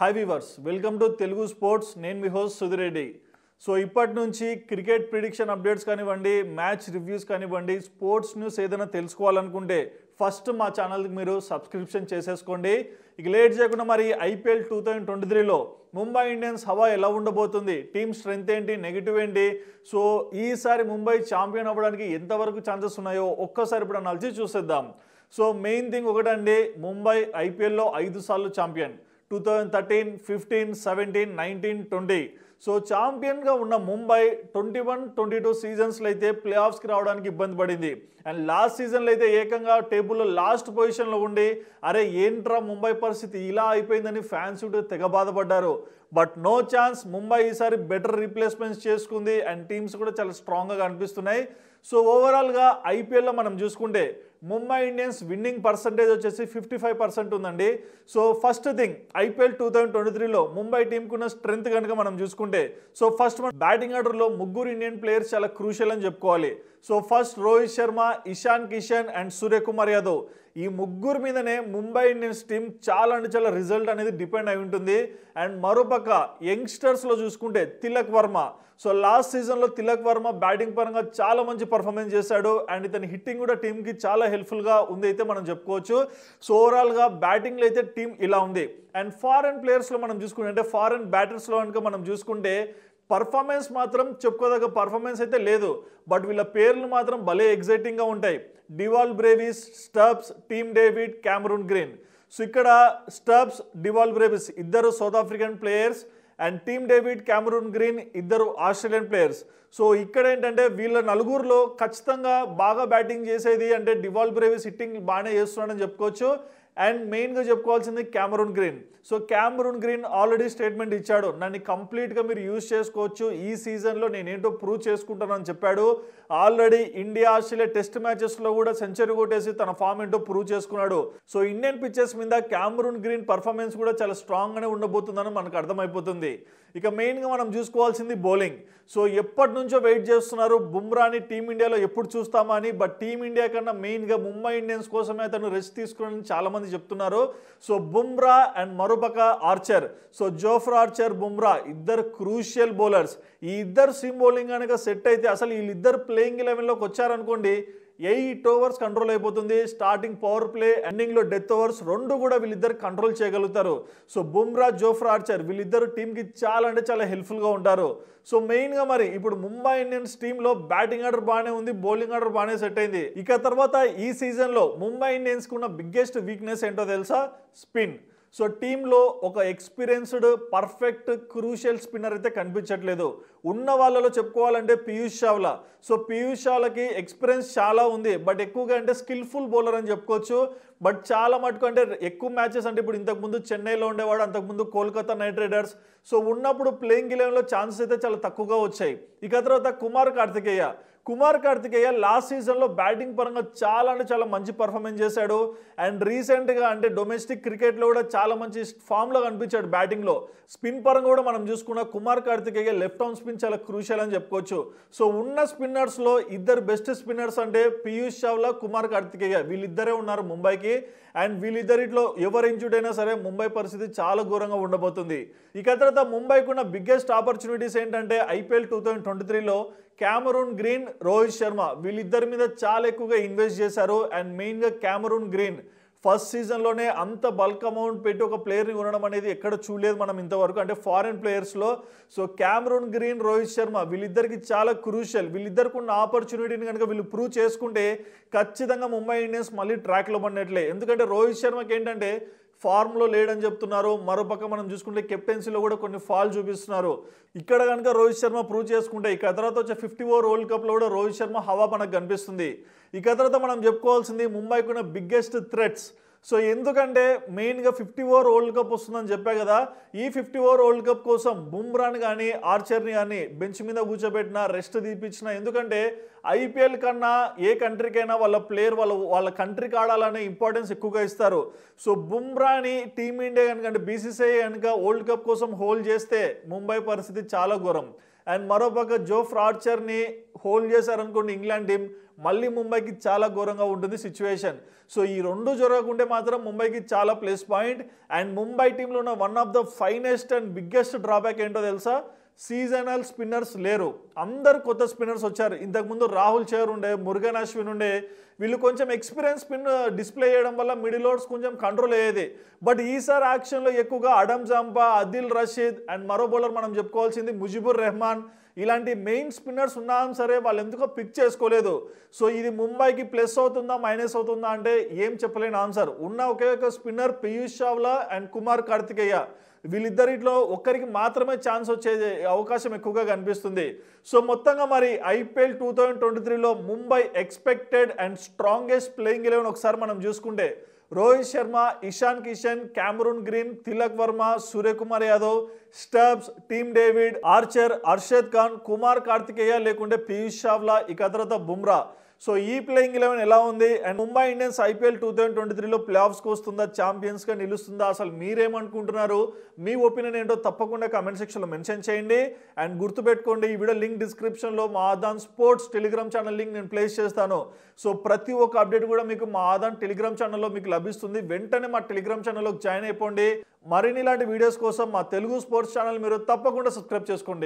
High viewers welcome to Telugu sports నేను మీ host Sudhireddy so ఇప్పటి నుంచి క్రికెట్ ప్రిడిక్షన్ అప్డేట్స్ కానివ్వండి మ్యాచ్ రివ్యూస్ కానివ్వండి స్పోర్ట్స్ న్యూస్ ఏదైనా తెలుసుకోవాలనుకుంటే ఫస్ట్ మా ఛానల్కి మీరు సబ్స్క్రిప్షన్ చేసేసుకోండి ఇక లేట్ చేయకుండా మరి ఐపీఎల్ టూ థౌజండ్ ట్వంటీ త్రీలో ముంబై ఇండియన్స్ హవా ఎలా ఉండబోతుంది టీమ్ స్ట్రెంగ్త్ ఏంటి నెగిటివ్ ఏంటి సో ఈసారి ముంబై ఛాంపియన్ అవ్వడానికి ఎంతవరకు ఛాన్సెస్ ఉన్నాయో ఒక్కసారి ఇప్పుడు నలిచి చూసేద్దాం సో మెయిన్ థింగ్ ఒకటండి ముంబై ఐపీఎల్లో ఐదు సార్లు ఛాంపియన్ 2013, 15, 17, 19, 20. సో ఛాంపియన్గా ఉన్న Mumbai twenty one twenty two సీజన్స్లో అయితే ప్లే ఆఫ్స్కి రావడానికి ఇబ్బంది పడింది అండ్ లాస్ట్ సీజన్లో అయితే ఏకంగా టేబుల్లో లాస్ట్ పొజిషన్లో ఉండి అరే ఏంట్రా ముంబై పరిస్థితి ఇలా అయిపోయిందని ఫ్యాన్స్ తెగ బాధపడ్డారు బట్ నో ఛాన్స్ ముంబై ఈసారి బెటర్ రీప్లేస్మెంట్స్ చేసుకుంది అండ్ టీమ్స్ కూడా చాలా స్ట్రాంగ్గా కనిపిస్తున్నాయి సో ఓవరాల్గా ఐపీఎల్లో మనం చూసుకుంటే ముంబై ఇండియన్స్ విన్నింగ్ పర్సంటేజ్ వచ్చేసి ఫిఫ్టీ ఫైవ్ పర్సెంట్ ఉందండి so first thing IPL two thousand twenty త్రీలో ముంబై టీంకున్న స్ట్రెంత్ కనుక మనం చూసుకుంటే చెప్పుకుంటే సో ఫస్ట్ మన బ్యాటింగ్ ఆర్డర్లో ముగ్గురు ఇండియన్ ప్లేయర్స్ చాలా క్రూషియల్ అని చెప్పుకోవాలి so first Rohit Sharma Ishan Kishan and Suryakumar Yadav ఈ ముగ్గురు మీదనే ముంబై ఇండియన్స్ టీం చాలా అంటే చాలా రిజల్ట్ అనేది డిపెండ్ అయి ఉంటుంది అండ్ మరోపక్క యంగ్స్టర్స్లో చూసుకుంటే తిలక్ వర్మ సో లాస్ట్ సీజన్లో తిలక్ వర్మ బ్యాటింగ్ పరంగా చాలా మంచి పర్ఫార్మెన్స్ చేశాడు అండ్ ఇతని హిట్టింగ్ కూడా టీంకి చాలా హెల్ప్ఫుల్గా ఉంది అయితే మనం చెప్పుకోవచ్చు సో ఓవరాల్గా బ్యాటింగ్లో అయితే టీం ఇలా ఉంది అండ్ ఫారెన్ ప్లేయర్స్లో మనం చూసుకుంటే అంటే ఫారెన్ బ్యాటర్స్లో కనుక మనం చూసుకుంటే పర్ఫార్మెన్స్ మాత్రం చెప్పుకోదగ్గ పర్ఫార్మెన్స్ అయితే లేదు బట్ వీళ్ళ పేర్లు మాత్రం భలే ఎగ్జైటింగ్గా ఉంటాయి Dewald Brevis Stubbs Tim David Cameron Green so ఇక్కడ స్టబ్స్ డివాల్ బ్రేవిస్ ఇద్దరు South African players and Tim David Cameron Green ఇద్దరు ఆస్ట్రేలియన్ ప్లేయర్స్ సో ఇక్కడ ఏంటంటే వీళ్ళ నలుగురులో ఖచ్చితంగా బాగా బ్యాటింగ్ చేసేది అంటే డివాల్ బ్రేవిస్ హిట్టింగ్ బాగానే చేస్తున్నాడని చెప్పుకోవచ్చు అండ్ మెయిన్గా చెప్పుకోవాల్సింది Cameron Green so Cameron Green already statement ఇచ్చాడు నన్ను కంప్లీట్గా మీరు యూజ్ చేసుకోవచ్చు ఈ సీజన్లో నేనేంటో ప్రూవ్ చేసుకుంటానని చెప్పాడు ఆల్రెడీ ఇండియా ఆస్ట్రేలియా టెస్ట్ మ్యాచెస్లో కూడా సెంచరీ కొట్టేసి తన ఫామ్ ఏంటో ప్రూవ్ చేసుకున్నాడు సో ఇండియన్ పిచ్చెస్ మీద క్యామరూన్ గ్రీన్ పర్ఫార్మెన్స్ కూడా చాలా స్ట్రాంగ్గానే ఉండబోతుందని మనకు అర్థమైపోతుంది ఇక మెయిన్గా మనం చూసుకోవాల్సింది బౌలింగ్ సో ఎప్పటి నుంచో వెయిట్ చేస్తున్నారు బుమ్రాని టీమిండియాలో ఎప్పుడు చూస్తామా అని బట్ టీమిండియా కన్నా మెయిన్గా ముంబై ఇండియన్స్ కోసమే అతను రెస్ట్ తీసుకున్నాడని చాలామంది చెప్తున్నారు సో బుమ్రా అండ్ మరొపక Archer so Jofra Archer Bumrah ఇద్దరు క్రూషియల్ బౌలర్స్ ఈ ఇద్దరు సిమ్ బౌలింగ్ కనుక సెట్ అయితే అసలు వీళ్ళిద్దరు ప్లేయింగ్ ఎలెవెన్లోకి వచ్చారనుకోండి ఎయిట్ ఓవర్స్ కంట్రోల్ అయిపోతుంది స్టార్టింగ్ పవర్ ప్లే ఎండింగ్లో డెత్ ఓవర్స్ రెండు కూడా వీళ్ళిద్దరు కంట్రోల్ చేయగలుగుతారు సో బుమ్రా జోఫ్రా ఆర్చర్ వీళ్ళిద్దరు టీంకి చాలా అంటే చాలా హెల్ప్ఫుల్గా ఉంటారు సో మెయిన్గా మరి ఇప్పుడు ముంబై ఇండియన్స్ టీంలో బ్యాటింగ్ ఆర్డర్ బాగానే ఉంది బౌలింగ్ ఆర్డర్ బాగానే సెట్ అయింది ఇక తర్వాత ఈ సీజన్లో ముంబై ఇండియన్స్కి ఉన్న బిగ్గెస్ట్ వీక్నెస్ ఏంటో తెలుసా స్పిన్ సో టీంలో ఒక ఎక్స్పీరియన్స్డ్ పర్ఫెక్ట్ క్రూషియల్ స్పిన్నర్ అయితే కనిపించట్లేదు ఉన్న వాళ్ళలో చెప్పుకోవాలంటే పీయూష్ చావ్లా సో పీయూష్ చావ్లాకి ఎక్స్పీరియన్స్ చాలా ఉంది బట్ ఎక్కువగా అంటే స్కిల్ఫుల్ బౌలర్ అని చెప్పుకోవచ్చు బట్ చాలా మటుకు అంటే ఎక్కువ మ్యాచెస్ అంటే ఇప్పుడు ఇంతకుముందు చెన్నైలో ఉండేవాడు అంతకుముందు కోల్కతా నైట్ రైడర్స్ సో ఉన్నప్పుడు ప్లేయింగ్ ఇలెవెన్లో ఛాన్సెస్ అయితే చాలా తక్కువగా వచ్చాయి ఇక తర్వాత కుమార్ కార్తికేయ కుమార్ కార్తికేయ లాస్ట్ సీజన్లో బ్యాటింగ్ పరంగా చాలా అంటే చాలా మంచి పర్ఫార్మెన్స్ చేశాడు అండ్ రీసెంట్గా అంటే డొమెస్టిక్ క్రికెట్లో కూడా చాలా మంచి ఫామ్లో కనిపించాడు బ్యాటింగ్లో స్పిన్ పరంగా కూడా మనం చూసుకున్న Kumar Karthikeya left arm spin చాలా క్రూషియల్ అని చెప్పుకోవచ్చు సో ఉన్న స్పిన్నర్స్లో ఇద్దరు బెస్ట్ స్పిన్నర్స్ అంటే పీయూష్ చావ్లా కుమార్ కార్తికేయ వీళ్ళిద్దరే ఉన్నారు ముంబైకి అండ్ వీళ్ళిద్దరిట్లో ఎవరు ఇంజూర్డ్ అయినా సరే ముంబై పరిస్థితి చాలా ఘోరంగా ఉండబోతుంది ఇక తర్వాత ముంబైకున్న బిగ్గెస్ట్ ఆపర్చునిటీస్ ఏంటంటే ఐపీఎల్ టూ థౌజండ్ ట్వంటీ త్రీలో క్యామరూన్ గ్రీన్ రోహిత్ శర్మ వీళ్ళిద్దరి మీద చాలా ఎక్కువగా ఇన్వెస్ట్ చేశారు అండ్ మెయిన్గా క్యామరూన్ గ్రీన్ ఫస్ట్ సీజన్లోనే అంత బల్క్ అమౌంట్ పెట్టి ఒక ప్లేయర్ని ఉండడం అనేది ఎక్కడ చూడలేదు మనం ఇంతవరకు అంటే ఫారిన్ ప్లేయర్స్లో so Cameron Green Rohit Sharma వీళ్ళిద్దరికి చాలా క్రూషియల్ వీళ్ళిద్దరికి ఉన్న ఆపర్చునిటీని కనుక వీళ్ళు ప్రూవ్ చేసుకుంటే ఖచ్చితంగా ముంబై ఇండియన్స్ మళ్ళీ ట్రాక్లో పడినట్లే ఎందుకంటే రోహిత్ శర్మకి ఏంటంటే ఫార్మ్లో లేడని చెప్తున్నారు మరోపక్క మనం చూసుకుంటే కెప్టెన్సీలో కూడా కొన్ని ఫాల్ చూపిస్తున్నారు ఇక్కడ కనుక రోహిత్ శర్మ ప్రూవ్ చేసుకుంటే ఇక తర్వాత వచ్చే ఫిఫ్టీ ఓవర్ వరల్డ్ కప్లో కూడా రోహిత్ శర్మ హవా మనకు కనిపిస్తుంది ఇక తర్వాత మనం చెప్పుకోవాల్సింది ముంబైకున్న బిగ్గెస్ట్ థ్రెట్స్ సో ఎందుకంటే మెయిన్గా ఫిఫ్టీ ఓవర్ వరల్డ్ కప్ వస్తుందని చెప్పా కదా ఈ ఫిఫ్టీ ఓవర్ వరల్డ్ కప్ కోసం బుమ్రాన్ కానీ ఆర్చర్ని కానీ బెంచ్ మీద కూర్చోబెట్టిన రెస్ట్ తీపించిన ఎందుకంటే ఐపీఎల్ కన్నా ఏ కంట్రీకైనా వాళ్ళ ప్లేయర్ వాళ్ళ వాళ్ళ కంట్రీకి ఆడాలనే ఇంపార్టెన్స్ ఎక్కువగా ఇస్తారు సో బుమ్రాని టీమిండియా కనుక అంటే బీసీసీఐ కనుక వరల్డ్ కప్ కోసం హోల్డ్ చేస్తే ముంబై పరిస్థితి చాలా ఘోరం అండ్ మరోపక్క జో ఫ్రాడ్చర్ని హోల్డ్ చేశారనుకోండి ఇంగ్లాండ్ టీం మళ్ళీ ముంబైకి చాలా ఘోరంగా ఉంటుంది సిచ్యువేషన్ సో ఈ రెండు జరగకుంటే మాత్రం ముంబైకి చాలా ప్లస్ పాయింట్ అండ్ ముంబై టీంలో ఉన్న one of the finest and biggest drawback ఏంటో తెలుసా సీజనల్ స్పిన్నర్స్ లేరు అందరు కొత్త స్పిన్నర్స్ వచ్చారు ఇంతకుముందు రాహుల్ చేర్ ఉండే మురుగన్ అశ్విన్ ఉండే వీళ్ళు కొంచెం ఎక్స్పీరియన్స్ స్పిన్ డిస్ప్లే చేయడం వల్ల మిడిల్ ఓవర్స్ కొంచెం కంట్రోల్ అయ్యేది బట్ ఈసారి యాక్షన్లో ఎక్కువగా Adam Zampa Adil Rashid and మరో బౌలర్ మనం చెప్పుకోవాల్సింది ముజిబుర్ రెహమాన్ ఇలాంటి మెయిన్ స్పిన్నర్స్ ఉన్నా సరే వాళ్ళు ఎందుకో పిక్ చేసుకోలేదు సో ఇది ముంబైకి ప్లస్ అవుతుందా మైనస్ అవుతుందా అంటే ఏం చెప్పలేని ఆన్సర్ ఉన్న ఒకే ఒక స్పిన్నర్ పీయూష్ చావ్లా అండ్ కుమార్ కార్తికేయ వీళ్ళిద్దరిలో ఒక్కరికి మాత్రమే ఛాన్స్ వచ్చే అవకాశం ఎక్కువగా కనిపిస్తుంది సో మొత్తంగా మరి ఐపీఎల్ టూ థౌజండ్ ట్వంటీ త్రీలో Mumbai expected and strongest playing eleven ఒకసారి మనం చూసుకుంటే Rohit Sharma Ishan Kishan Cameron Green Tilak Varma Suryakumar Yadav Stubbs Tim David Archer Arshad Khan Kumar Karthikeya లేకుంటే పీయూష్ చావ్లా ఇక తర్వాత బుమ్రా సో ఈ ప్లేయింగ్ ఎలెవెన్ ఎలా ఉంది and Mumbai Indians IPL two thousand twenty త్రీలో ప్లే ఆఫ్స్కి వస్తుందా ఛాంపియన్స్గా నిలుస్తుందా అసలు మీరేమనుకుంటున్నారు మీ ఒపీనియన్ ఏంటో తప్పకుండా కమెంట్ సెక్షన్లో మెన్షన్ చేయండి అండ్ గుర్తుపెట్టుకోండి ఈ వీడియో లింక్ డిస్క్రిప్షన్లో మా ఆదాన్ స్పోర్ట్స్ టెలిగ్రామ్ ఛానల్ లింక్ నేను ప్లేస్ చేస్తాను సో ప్రతి ఒక్క అప్డేట్ కూడా మీకు మా ఆదాన్ టెలిగ్రామ్ ఛానల్లో మీకు లభిస్తుంది వెంటనే మా టెలిగ్రామ్ ఛానల్లోకి జాయిన్ అయిపోండి మరిన్ని ఇలాంటి వీడియోస్ కోసం మా తెలుగు స్పోర్ట్స్ ఛానల్ మీరు తప్పకుండా సబ్స్క్రైబ్ చేసుకోండి